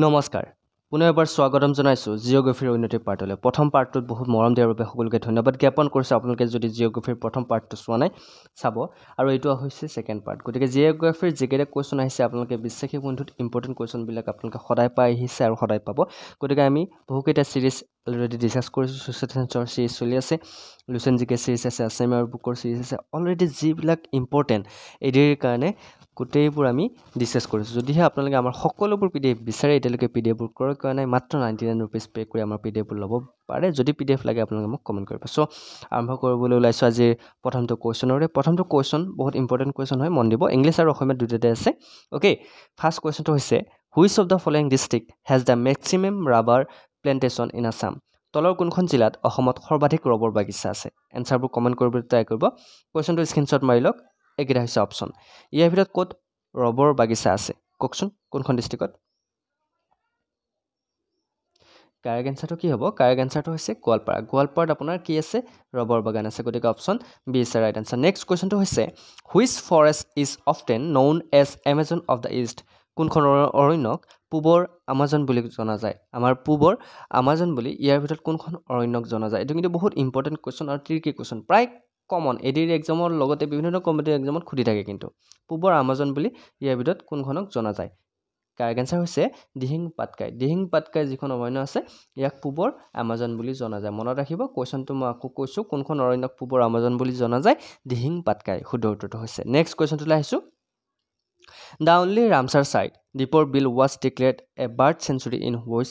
নমস্কাৰ পুনৰ এবাৰ স্বাগতম জনাইছোঁ জিঅ'গ্ৰাফিৰ উন্নতিৰ পাৰ্টলৈ প্ৰথম পাৰ্টটোত বহুত মৰম দিয়াৰ বাবে সকলোকে ধন্যবাদ জ্ঞাপন কৰিছোঁ আপোনালোকে যদি জিঅ'গ্ৰাফিৰ প্ৰথম পাৰ্টটো চোৱা নাই চাব আৰু এইটো হৈছে ছেকেণ্ড পাৰ্ট গতিকে জিঅ'গ্ৰাফিৰ যিকেইটা কুৱেশ্যন আহিছে আপোনালোকে বিশ্বাসী বন্ধুত ইম্পৰ্টেণ্ট কুৱেশ্যনবিলাক আপোনালোকে সদায় পাই আহিছে আৰু সদায় পাব গতিকে আমি বহুকেইটা ছিৰিজ অলৰেডি ডিছকাছ কৰিছোঁ চুচেটেঞ্চৰ ছিৰিজ চলি আছে লুচেন জিকে ছিৰিজ আছে আছামী আৰু বুকৰ ছিৰিজ আছে অলৰেডি যিবিলাক ইম্পৰ্টেণ্ট এডিৰ কাৰণে গোটেইবোৰ আমি ডিছকাছ কৰিছোঁ যদিহে আপোনালোকে আমাৰ সকলোবোৰ পি ডি এফ বিচাৰে এতিয়ালৈকে পি ডি এফবোৰ ক্ৰয় কৰা নাই মাত্ৰ নাইণ্টি নাইন ৰুপিজ পে' কৰি আমাৰ পি ডি এফবোৰ ল'ব পাৰে যদি পি ডি এফ লাগে আপোনালোকে মোক কমেণ্ট কৰিব চ' আৰম্ভ কৰিবলৈ ওলাইছোঁ আজিৰ প্ৰথমটো কুৱেশ্যনৰে প্ৰথমটো কুৱেশ্যন বহুত ইম্পৰ্টেণ্ট কুৱেশ্যন হয় মন দিব ইংলিছ আৰু অসমীয়া দুইটাতে আছে অ'কে ফাৰ্ষ্ট কুৱেশ্যনটো হৈছে which of the following district has the maximum rubber plantation in Assam তলৰ কোনখন জিলাত অসমত সৰ্বাধিক ৰবৰ বাগিচা আছে এনচাৰবোৰ কমেণ্ট কৰিবলৈ ট্ৰাই কৰিব কুৱেশ্যনটো স্ক্ৰীণশ্বট মাৰি লওক এইকেইটা হৈছে অপশ্যন ইয়াৰ ভিতৰত ক'ত ৰবৰ বাগিচা আছে কওকচোন কোনখন ডিষ্ট্ৰিক্টত কাৰেক্ট এঞ্চাৰটো কি হ'ব কাৰেক্ট এঞ্চাৰটো হৈছে গোৱালপাৰা গোৱালপাৰাত আপোনাৰ কি আছে ৰবৰ বাগান আছে গতিকে option B is a right answer next কুৱেশ্যনটো হৈছে which forest is often known as Amazon of the East কোনখন অৰণ্যক পূবৰ আমাজন বুলি জনা যায় আমাৰ পূবৰ আমাজন বুলি ইয়াৰ ভিতৰত কোনখন অৰণ্যক জনা যায় এইটো কিন্তু বহুত ইম্পৰ্টেণ্ট কুৱেশ্যন আৰু ট্ৰিকি কুৱেশ্যন প্ৰায় কমন এডিৰ এক্সামৰ লগতে বিভিন্ন ধৰণৰ কম্পিটিভ এক্সামত সুধি থাকে কিন্তু পূবৰ আমাজন বুলি ইয়াৰ ভিতৰত কোনখনক জনা যায় কাৰেক্ট এনচাৰ হৈছে দিহিং পাটকাই দিহিং পাটকাই যিখন অৰণ্য আছে ইয়াক পূবৰ আমাজন বুলি জনা যায় মনত ৰাখিব কুৱেশ্যনটো মই আকৌ কৈছোঁ কোনখন অৰণ্যক পূবৰ আমাজন বুলি জনা যায় দিহিং পাটকাই শুদ্ধ উত্তৰটো হৈছে নেক্সট কুৱেশ্যনটোলৈ আহিছোঁ the only Ramsar site Deepor Beel was declared a bird sanctuary in which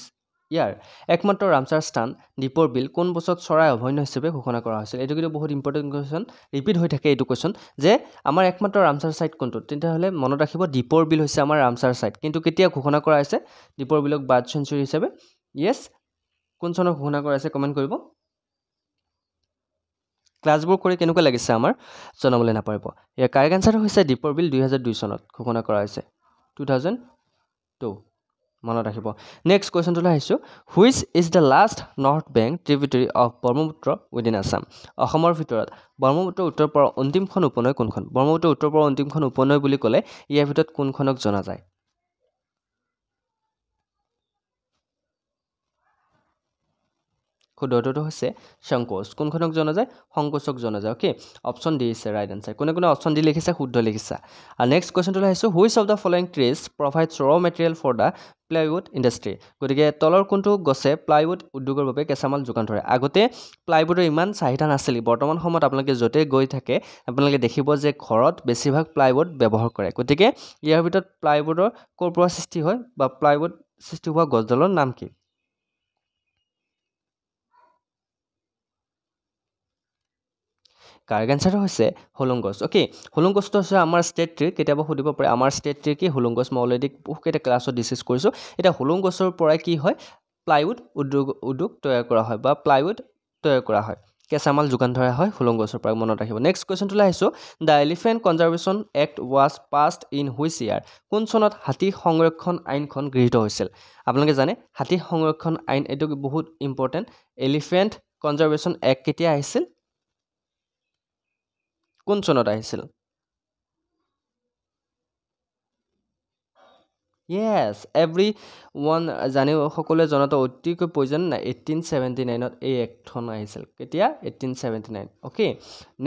year একমাত্ৰ ৰামচাৰ স্থান দীপৰ বিল কোন বছৰত চৰাই অভয়্য হিচাপে ঘোষণা কৰা হৈছিল এইটো কিন্তু বহুত ইম্পৰ্টেণ্ট কুৱেশ্যন ৰিপিট হৈ থাকে এইটো কুৱেশ্যন যে আমাৰ একমাত্ৰ ৰামচাৰ ছাইট কোনটো তেতিয়াহ'লে মনত ৰাখিব দীপৰ বিল হৈছে আমাৰ ৰামচাৰ ছাইট কিন্তু কেতিয়া ঘোষণা কৰা হৈছে দীপৰ বিলক বাৰ্ড চেঞ্চুৰী হিচাপে য়েছ কোন চনৰ ঘোষণা কৰা হৈছে কমেণ্ট কৰিব ক্লাছবোৰ কৰি কেনেকুৱা লাগিছে আমাৰ জনাবলৈ নাপাৰিব ইয়াৰ কাৰেক্ট এনচাৰটো হৈছে দীপৰ বিল দুহেজাৰ দুই চনত ঘোষণা কৰা হৈছে টু থাউজেণ্ড টু মনত ৰাখিব নেক্সট কুৱেশ্যনটোলৈ আহিছোঁ which is the last north bank tributary of Brahmaputra within Assam অসমৰ ভিতৰত ব্ৰহ্মপুত্ৰ উত্তৰ পৰা অন্তিমখন উপনৈ কোনখন ব্ৰহ্মপুত্ৰ উত্তৰ পৰা অন্তিমখন উপনৈ বুলি ক'লে ইয়াৰ ভিতৰত কোনখনক জনা যায় শুদ্ধটো হৈছে শংকোচ কোনখনক জনা যায় সংকোচক জনা যায় অ'কে অপশ্যন ডি আছে ৰাইট এনচাৰ কোনে কোনে অপশ্যন ডি লিখিছে শুদ্ধ লিখিছা আৰু নেক্সট কুৱেশ্যনটো আহিছোঁ which of the following trees provides raw material for the plywood industry গতিকে তলৰ কোনটো গছে প্লাইউড উদ্যোগৰ বাবে কেঁচামাল যোগান ধৰে আগতে প্লাইউডৰ ইমান চাহিদা নাছিল বৰ্তমান সময়ত আপোনালোকে য'তে গৈ থাকে আপোনালোকে দেখিব যে ঘৰত বেছিভাগ প্লাইউড ব্যৱহাৰ কৰে গতিকে ইয়াৰ ভিতৰত প্লাইউডৰ ক'ৰ পৰা সৃষ্টি হয় বা প্লাইউড সৃষ্টি হোৱা গছডালৰ নাম কি কাৰ এনচাৰটো হৈছে হোলোঙ্গ অ'কে হোলোঙ্গ হৈছে আমাৰ ষ্টেট ট্ৰিক কেতিয়াবা সুধিব পাৰে আমাৰ ষ্টেট ট্ৰিক কি হোলোঙ্গ মই অলৰেডি বহুকেইটা ক্লাছত ডিছকাছ কৰিছোঁ এতিয়া হোলোঙ্গ পৰাই কি হয় প্লাইউড উদ্যোগ উদ্যোগ তৈয়াৰ কৰা হয় বা প্লাইউড তৈয়াৰ কৰা হয় কেঁচামাল যোগান ধৰা হয় হোলোং গছৰ পৰা মনত ৰাখিব নেক্সট কুৱেশ্যনটোলৈ আহিছোঁ the elephant conservation act was passed in which year কোন চনত হাতী সংৰক্ষণ আইনখন গৃহীত হৈছিল আপোনালোকে জানে হাতী সংৰক্ষণ আইন এইটো বহুত ইম্পৰ্টেণ্ট এলিফেণ্ট কনজাৰ্ভেশ্যন এক্ট কেতিয়া আহিছিল কোন চনত আহিছিল য়েছ এভৰি ওৱান জানিব সকলোৱে জনাটো অতিকৈ প্ৰয়োজন নাই এইটিন চেভেণ্টি নাইনত এই এক্টখন আহিছিল কেতিয়া eighteen seventy nine okay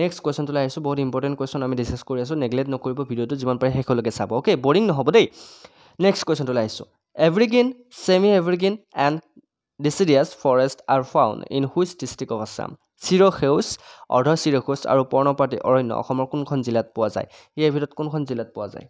next কুৱেশ্যনটোলৈ আহিছোঁ বহুত ইম্পৰ্টেণ্ট কুৱেশ্যন আমি ডিছকাছ কৰি আছোঁ নেগলেক্ট নকৰিব ভিডিঅ'টো যিমান পাৰে শেষলৈকে চাব অ'কে বৰিং নহ'ব দেই নেক্সট কুৱেশ্যনটোলৈ আহিছোঁ evergreen semi evergreen and deciduous forest are found in which district of Assam চিৰসেউজ অৰ্ধ চিৰসেউজ আৰু পৰ্ণপাতি অৰণ্য অসমৰ কোনখন জিলাত পোৱা যায় ইয়াৰ ভিতৰত কোনখন জিলাত পোৱা যায়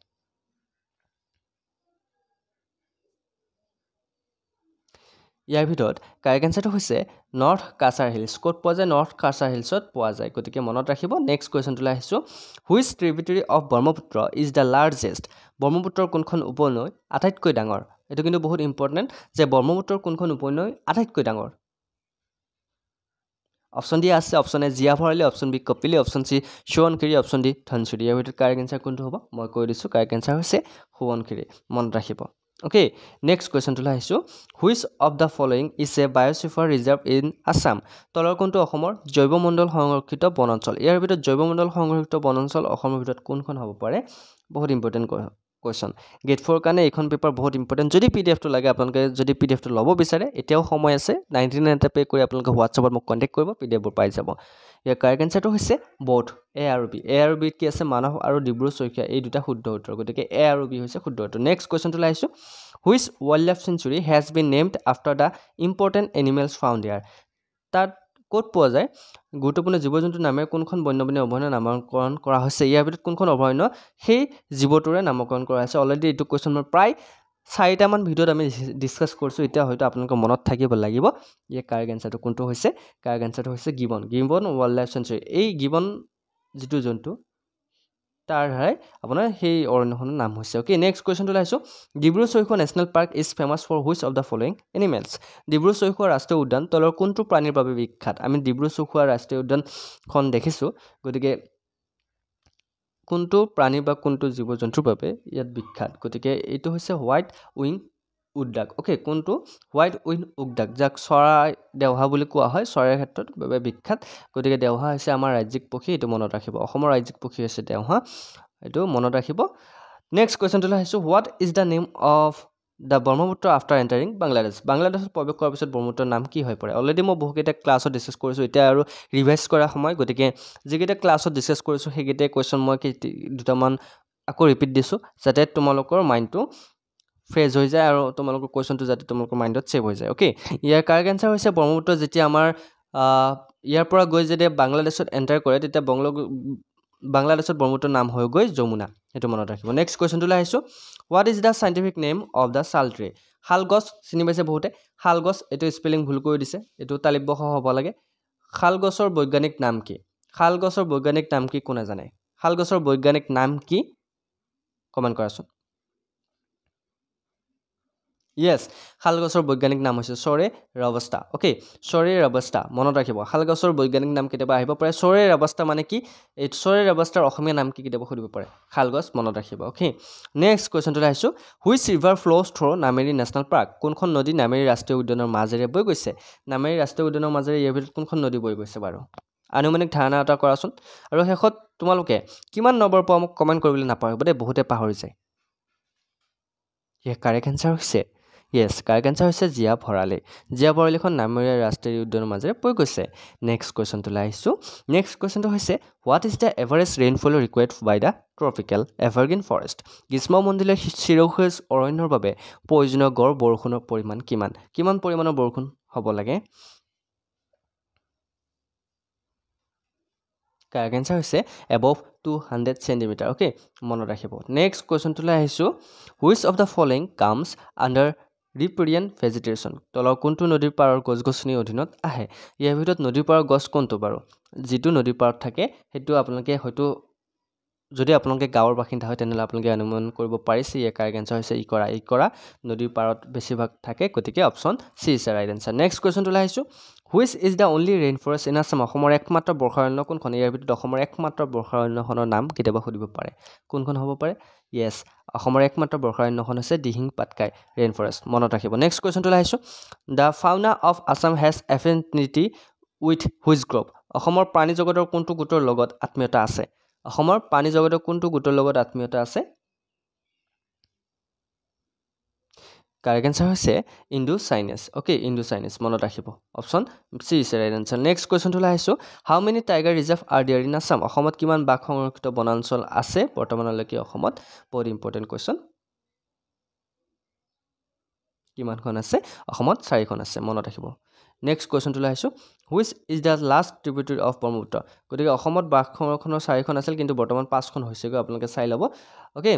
ইয়াৰ ভিতৰত কাৰেক্ট এনচাৰটো হৈছে নৰ্থ কাছাৰ হিলছ ক'ত পোৱা যায় নৰ্থ কাছাৰ হিলছত পোৱা যায় গতিকে মনত ৰাখিব নেক্সট কুৱেশ্যনটোলৈ আহিছোঁ which tributary of Brahmaputra is the largest ব্ৰহ্মপুত্ৰৰ কোনখন উপনৈ আটাইতকৈ ডাঙৰ এইটো কিন্তু বহুত ইম্পৰ্টেণ্ট যে ব্ৰহ্মপুত্ৰৰ কোনখন উপনৈ আটাইতকৈ ডাঙৰ অপশ্যন ডি আছে option A Jia Bharali option B Kopili option C Subansiri option D Dhansiri ইয়াৰ ভিতৰত কাৰেক্ট এনচাৰ কোনটো হ'ব মই কৈ দিছোঁ কাৰেক্ট এনচাৰ হৈছে সোৱণখিৰি মনত ৰাখিব অ'কে নেক্সট কুৱেশ্যনটোলৈ আহিছোঁ which of the following is a biosphere reserve in Assam তলৰ কোনটো অসমৰ জৈৱমণ্ডল সংৰক্ষিত বনাঞ্চল ইয়াৰ ভিতৰত জৈৱমণ্ডল সংৰক্ষিত বনাঞ্চল অসমৰ ভিতৰত কোনখন হ'ব পাৰে বহুত ইম্পৰ্টেণ্ট কুৱেশ্যন গ্ৰেড ফ'ৰ কাৰণে এইখন পেপাৰ বহুত ইম্পৰ্টেণ্ট যদি পি ডি এফটো লাগে আপোনালোকে যদি পি ডি এফটো ল'ব বিচাৰে এতিয়াও সময় আছে নাইণ্টি নাইন এটা পে' কৰি আপোনালোকে হোৱাটছএপত মোক কণ্টেক্ট কৰিব পি ডি এফবোৰ পাই যাব ইয়াৰ কাৰেক্ট এনচাৰটো হৈছে বৌথ এ আৰু বি এ আৰু বিত কি আছে মানৱ আৰু ডিব্ৰু শইকীয়া এই দুটা শুদ্ধ উত্তৰ গতিকে এ আৰু বি হৈছে শুদ্ধ উত্তৰ নেক্সট কুৱেশ্যনটো লাগিছোঁ which wildlife sanctuary has been named after the important animals found ইয়াৰ তাত ক'ত পোৱা যায় গুৰুত্বপূৰ্ণ জীৱ জন্তুৰ নামেৰে কোনখন বন্যপ্ৰাণী অভয়াৰণ্য নামাকৰণ কৰা হৈছে ইয়াৰ ভিতৰত কোনখন অভয়াৰণ্য সেই জীৱটোৰে নামকৰণ কৰা হৈছে অলৰেডি এইটো কুৱেশ্যন মই প্ৰায় চাৰিটামান ভিডিঅ'ত আমি ডিছকাছ কৰিছোঁ এতিয়া হয়তো আপোনালোকৰ মনত থাকিব লাগিব যে কাৰ্ক এঞ্চাৰটো কোনটো হৈছে কাৰ্ক এঞ্চাৰটো হৈছে gibbon gibbon wildlife sanctuary এই গিবন যিটো জন্তু তাৰ দ্বাৰাই আপোনাৰ সেই অৰণ্যখনৰ নাম হৈছে অ'কে নেক্সট কুৱেশ্যনটো ওলাইছোঁ Dibru Saikhowa national park is famous for which of the following animals Dibru Saikhowa ৰাষ্ট্ৰীয় উদ্যান তলৰ কোনটো প্ৰাণীৰ বাবে বিখ্যাত আমি ডিব্ৰু চৈখোৱা ৰাষ্ট্ৰীয় উদ্যানখন দেখিছোঁ গতিকে কোনটো প্ৰাণী বা কোনটো জীৱ জন্তুৰ বাবে ইয়াত বিখ্যাত গতিকে এইটো হৈছে হোৱাইট উইং উদ্যাগ অ'কে কোনটো হোৱাইট উইন উদ্যাগ যাক চৰাই দেওহা বুলি কোৱা হয় চৰাইৰ ক্ষেত্ৰত বাবে বিখ্যাত গতিকে দেওহা হৈছে আমাৰ ৰাজ্যিক পক্ষী এইটো মনত ৰাখিব অসমৰ ৰাজ্যিক পক্ষী হৈছে দেওহা এইটো মনত ৰাখিব নেক্সট কুৱেশ্যনটোলৈ আহিছোঁ what is the name of the Brahmaputra after entering Bangladesh বাংলাদেশত প্ৰৱেশ কৰাৰ পিছত ব্ৰহ্মপুত্ৰৰ নাম কি হৈ পৰে অলৰেডি মই বহুকেইটা ক্লাছত ডিছকাছ কৰিছোঁ এতিয়া আৰু ৰিভাইজ কৰা সময় গতিকে যিকেইটা ক্লাছত ডিছকাছ কৰিছোঁ সেইকেইটাই কুৱেশ্যন মই দুটামান আকৌ ৰিপিট দিছোঁ যাতে তোমালোকৰ মাইণ্ডটো ফ্ৰেছ হৈ যায় আৰু তোমালোকৰ কুৱেশ্যনটো যাতে তোমালোকৰ মাইণ্ডত ছেভ হৈ যায় অ'কে ইয়াৰ কাৰেক্ট এনচাৰ হৈছে ব্ৰহ্মপুত্ৰ যেতিয়া আমাৰ ইয়াৰ পৰা গৈ যেতিয়া বাংলাদেশত এণ্টাৰ কৰে তেতিয়া বংল বাংলাদেশত ব্ৰহ্মপুত্ৰ নাম হৈ গৈ যমুনা সেইটো মনত ৰাখিব নেক্সট কুৱেশ্যনটোলৈ আহিছোঁ what is the scientific name of the sal গছ চিনি পাইছে বহুতে শাল গছ এইটো স্পেলিং ভুল কৰি দিছে এইটো তালিব্যস হ'ব লাগে শাল গছৰ বৈজ্ঞানিক নাম কি শাল গছৰ বৈজ্ঞানিক নাম কি কোনে জানে শাল গছৰ বৈজ্ঞানিক নাম কি কমেণ্ট কৰাচোন য়েছ শালগছৰ বৈজ্ঞানিক নাম হৈছে চৰে ৰৱস্থা অ'কে চৰে ৰৱস্থা মনত ৰাখিব শালগছৰ বৈজ্ঞানিক নাম কেতিয়াবা আহিব পাৰে চৰে ৰৱস্থা মানে কি এই চৰে ৰৱস্থাৰ অসমীয়া নাম কি কেতিয়াবা সুধিব পাৰে শালগছ মনত ৰাখিব অ'কে নেক্সট কুৱেশ্যনটোলৈ আহিছোঁ which river flows through' Nameri national park কোনখন নদী নামেৰি ৰাষ্ট্ৰীয় উদ্যানৰ মাজেৰে বৈ গৈছে নামেৰি ৰাষ্ট্ৰীয় উদ্যানৰ মাজেৰে ইয়াৰ ভিতৰত কোনখন নদী বৈ গৈছে বাৰু আনুমানিক ধাৰণা এটা কৰাচোন আৰু শেষত তোমালোকে কিমান নম্বৰ পোৱা মোক কমেণ্ট কৰিবলৈ নাপাহৰিব দেই বহুতে পাহৰি যায় ইয়াৰ কাৰেক্ট এঞ্চাৰ হৈছে য়েছ কাৰ্গেঞ্চাৰ হৈছে জীয়া ভৰালী জীয়া ভৰালীখন নামেৰীয়া ৰাষ্ট্ৰীয় উদ্যানৰ মাজেৰে পৈ গৈছে নেক্সট কুৱেশ্যনটোলৈ আহিছোঁ নেক্সট কুৱেশ্যনটো হৈছে what is the average rainfall required by the tropical evergreen forest গ্ৰীষ্মমণ্ডলীয় চিৰসেজ অৰণ্যৰ বাবে প্ৰয়োজনীয় গড় বৰষুণৰ পৰিমাণ কিমান কিমান পৰিমাণৰ বৰষুণ হ'ব লাগে কাৰ্ক এঞ্চাৰ হৈছে above two hundred centimetre okay মনত ৰাখিব নেক্সট কুৱেশ্যনটোলৈ আহিছোঁ which of the following comes under riparian vegetation তলৰ কোনটো নদীৰ পাৰৰ গছ গছনিৰ অধীনত আহে ইয়াৰ ভিতৰত নদীৰ পাৰৰ গছ কোনটো বাৰু যিটো নদীৰ পাৰত থাকে সেইটো আপোনালোকে হয়তো যদি আপোনালোকে গাঁৱৰ বাসিন্দা হয় তেনেহ'লে আপোনালোকে অনুমান কৰিব পাৰিছে ইয়াৰ কাৰেক্ট এঞ্চাৰ হৈছে ইকৰা ইকৰা নদীৰ পাৰত বেছিভাগ থাকে গতিকে option C is a right answer next কুৱেশ্যনটো ওলাই আহিছোঁ which is the only rain forest in Assam অসমৰ একমাত্ৰ বৰ্ষাৰণ্য কোনখন ইয়াৰ ভিতৰত অসমৰ একমাত্ৰ বৰ্ষাৰণ্যখনৰ নাম কেতিয়াবা সুধিব পাৰে কোনখন হ'ব পাৰে য়েছ অসমৰ একমাত্ৰ বৰ্ষাৰণ্যখন হৈছে দিহিং পাটকাই ৰেইন ফৰেষ্ট মনত ৰাখিব নেক্সট কুৱেশ্যনটোলৈ আহিছোঁ the fauna of Assam has affinity with which group অসমৰ প্ৰাণী জগতৰ কোনটো গোটৰ লগত আত্মীয়তা আছে অসমৰ প্ৰাণী জগতৰ কোনটো গোটৰ লগত আত্মীয়তা আছে কাৰেক্ট এনচাৰ হৈছে Indo Chinese okay Indo Chinese মনত ৰাখিব option C is right answer next কুৱেশ্যনটো ওলাই আহিছোঁ how many tiger reserve are there in Assam অসমত কিমান বাঘ সংৰক্ষিত বনাঞ্চল আছে বৰ্তমানলৈকে অসমত বহুত ইম্পৰ্টেণ্ট কুৱেশ্যন কিমানখন আছে অসমত চাৰিখন আছে মনত ৰাখিব নেক্সট কুৱেশ্যনটো ওলাই আহিছোঁ which is the last tributary of Brahmaputra গতিকে অসমত বাঘ সংৰক্ষণৰ চাৰিখন আছিল কিন্তু বৰ্তমান পাঁচখন হৈছেগৈ আপোনালোকে চাই ল'ব অ'কে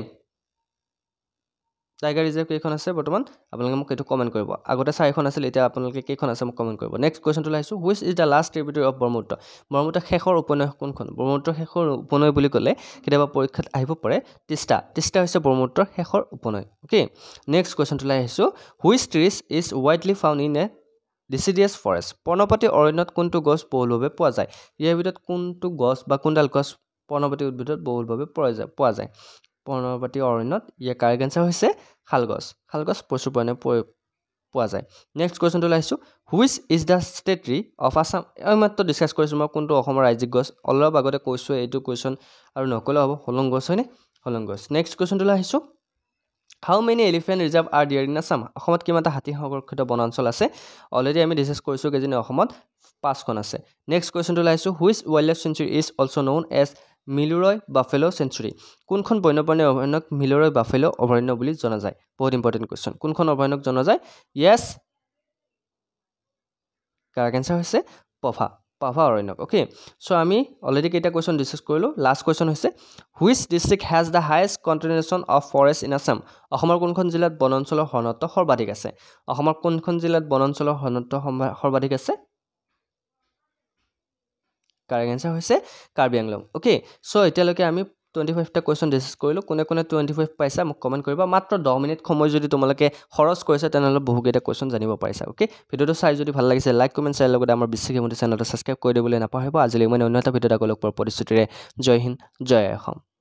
টাইগাৰ ৰিজাৰ্ভ কেইখন আছে বৰ্তমান আপোনালোকে মোক এইটো কমেণ্ট কৰিব আগতে চাৰিখন আছিল এতিয়া আপোনালোকে কেইখন আছে মোক কমেণ্ট কৰিব নেক্সট কুৱেশ্যনটো লাগিছোঁ which is the last tributary of Brahmaputra Brahmaputra শেষৰ উপনয় কোনখন ব্ৰহ্মপুত্ৰ শেষৰ উপনয় বুলি ক'লে কেতিয়াবা পৰীক্ষাত আহিব পাৰে তিষ্টা তিষ্টা হৈছে ব্ৰহ্মপুত্ৰৰ শেষৰ উপনয় অ'কে নেক্সট কুৱেশ্যনটো লৈ আহিছোঁ which trees is widely found in a deciduous forest পৰ্ণপাতী অৰণ্যত কোনটো গছ বহুলভাৱে পোৱা যায় ইয়াৰ ভিতৰত কোনটো গছ বা কোনডাল গছ পৰ্ণপাতী উদ্ভিদত বহুলভাৱে পোৱা যায় পোৱা যায় পৰ্ণৱতী অৰণ্যত ইয়াৰ কাৰেক্ট এঞ্চাৰ হৈছে শালগছ শালগছ প্ৰচুৰ পৰিমাণে পোৱা যায় নেক্সট কুৱেশ্যনটো ওলাইছোঁ which is the state tree of Assam এই মাত্ৰ ডিছকাছ কৰিছোঁ মই কোনটো অসমৰ ৰাজ্যিক গছ অলপ আগতে কৈছোঁ এইটো কুৱেশ্যন আৰু নকলেও হ'ব হলং গছ হয়নে হলং গছ নেক্সট কুৱেশ্যনটো ওলাইছোঁ how many elephant reserve are there in Assam অসমত কিমান এটা হাতী সংৰক্ষিত বনাঞ্চল আছে অলৰেডি আমি ডিছকাছ কৰিছোঁ কেইজনী অসমত পাঁচখন আছে নেক্সট কুৱেশ্যনটো ওলাইছোঁ which wildlife sanctuary is also' known as Miluroy buffalo sanctuary কোনখন বন্যপ্ৰাণী অভয়াৰণ্যক মিলুৰয় বাফেলো অভয়াৰণ্য বুলি জনা যায় বহুত ইম্পৰ্টেণ্ট কুৱেশ্যন কোনখন অভয়াৰণ্যক জনা যায় য়েছ কাৰ কেঞ্চাৰ হৈছে পফা পাভা অৰণ্যক অ'কে চ' আমি অলৰেডি কেইটা কুৱেশ্যন ডিছকাছ কৰিলোঁ লাষ্ট কুৱেশ্যন হৈছে which district has the highest concentration of forest in Assam অসমৰ কোনখন জিলাত বনাঞ্চলৰ সনত্ব সৰ্বাধিক আছে অসমৰ কোনখন জিলাত বনাঞ্চলৰ সনত্ব সৰ্বাধিক আছে কাৰেক্ট এনচাৰ হৈছে কাৰ্বি আংলং অ'কে চ' এতিয়ালৈকে আমি টুৱেণ্টি ফাইভটা কুৱেশ্যন ডিছকাছ কৰিলোঁ কোনে কোনে টুৱেণ্টি ফাইভ পাইছা মোক কমেণ্ট কৰিবা মাত্ৰ দহ মিনিট সময় যদি তোমালোকে খৰচ কৰিছে তেনেহ'লে বহুকেইটা কুৱেশ্যন জানিব পাৰিছা অ'কে ভিডিঅ'টো চাই যদি ভাল লাগিছে লাইক কমেণ্ট চাই লগতে আমাৰ বিশ্বাসী মতে চেনেলটো ছাবস্ক্ৰাইব কৰি দিবলৈ নাপাহৰিব আজিলৈ মানে অন্য এটা ভিডিঅ' এটা লগ পোৱাৰ পৰিস্থিতিৰে জয় হিন্দ জয় অসম